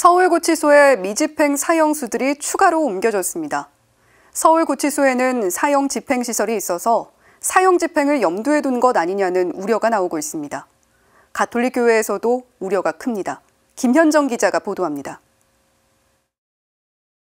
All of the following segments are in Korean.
서울고치소에 미집행 사형수들이 추가로 옮겨졌습니다. 서울고치소에는 사형 집행시설이 있어서 사형 집행을 염두에 둔 것 아니냐는 우려가 나오고 있습니다. 가톨릭교회에서도 우려가 큽니다. 김현정 기자가 보도합니다.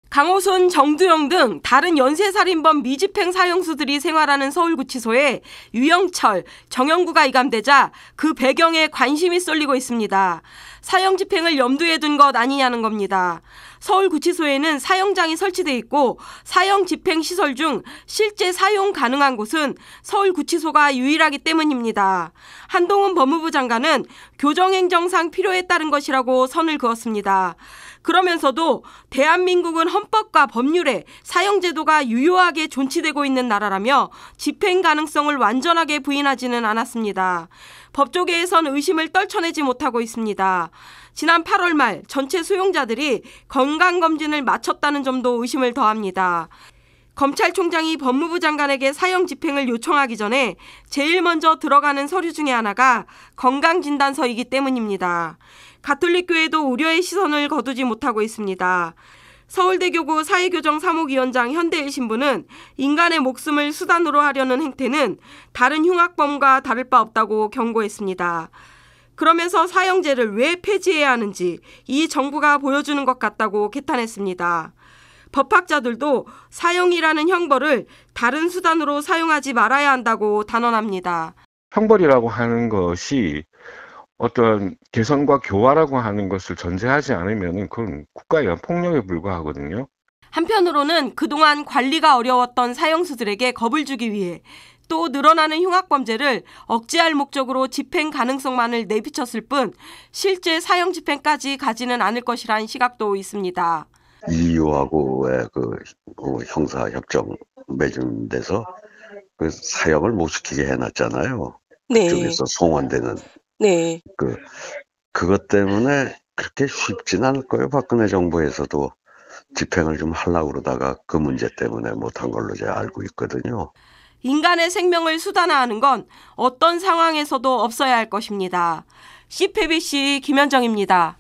강호순, 정두영 등 다른 연쇄살인범 미집행 사형수들이 생활하는 서울구치소에 유영철, 정영구가 이감되자 그 배경에 관심이 쏠리고 있습니다. 사형 집행을 염두에 둔 것 아니냐는 겁니다. 서울구치소에는 사형장이 설치돼 있고 사형 집행 시설 중 실제 사용 가능한 곳은 서울구치소가 유일하기 때문입니다. 한동훈 법무부 장관은 교정행정상 필요에 따른 것이라고 선을 그었습니다. 그러면서도 대한민국은 헌법과 법률에 사형제도가 유효하게 존치되고 있는 나라라며 집행 가능성을 완전하게 부인하지는 않았습니다. 법조계에선 의심을 떨쳐내지 못하고 있습니다. 지난 8월 말 전체 수용자들이 건강검진을 마쳤다는 점도 의심을 더합니다. 검찰총장이 법무부 장관에게 사형 집행을 요청하기 전에 제일 먼저 들어가는 서류 중에 하나가 건강진단서이기 때문입니다. 가톨릭교회도 우려의 시선을 거두지 못하고 있습니다. 서울대교구 사회교정 사무위원장 현대일 신부는 인간의 목숨을 수단으로 하려는 행태는 다른 흉악범과 다를 바 없다고 경고했습니다. 그러면서 사형제를 왜 폐지해야 하는지 이 정부가 보여주는 것 같다고 개탄했습니다. 법학자들도 사형이라는 형벌을 다른 수단으로 사용하지 말아야 한다고 단언합니다. 형벌이라고 하는 것이 어떤 개선과 교화라고 하는 것을 전제하지 않으면 그건 국가에 대한 폭력에 불과하거든요. 한편으로는 그동안 관리가 어려웠던 사형수들에게 겁을 주기 위해 또 늘어나는 흉악범죄를 억제할 목적으로 집행 가능성만을 내비쳤을 뿐 실제 사형 집행까지 가지는 않을 것이란 시각도 있습니다. 이유하고의그 e 뭐 형사 협정 맺은 데서 그 사형을 못 시키게 해놨잖아요. 네. 그쪽에서 송환되는 네. 그, 그것 때문에 그렇게 쉽진 않을 거예요. 박근혜 정부에서도 집행을 좀 하려고 그러다가 그 문제 때문에 못한 걸로 제가 알고 있거든요. 인간의 생명을 수단화하는 건 어떤 상황에서도 없어야 할 것입니다. CPBC 김현정입니다.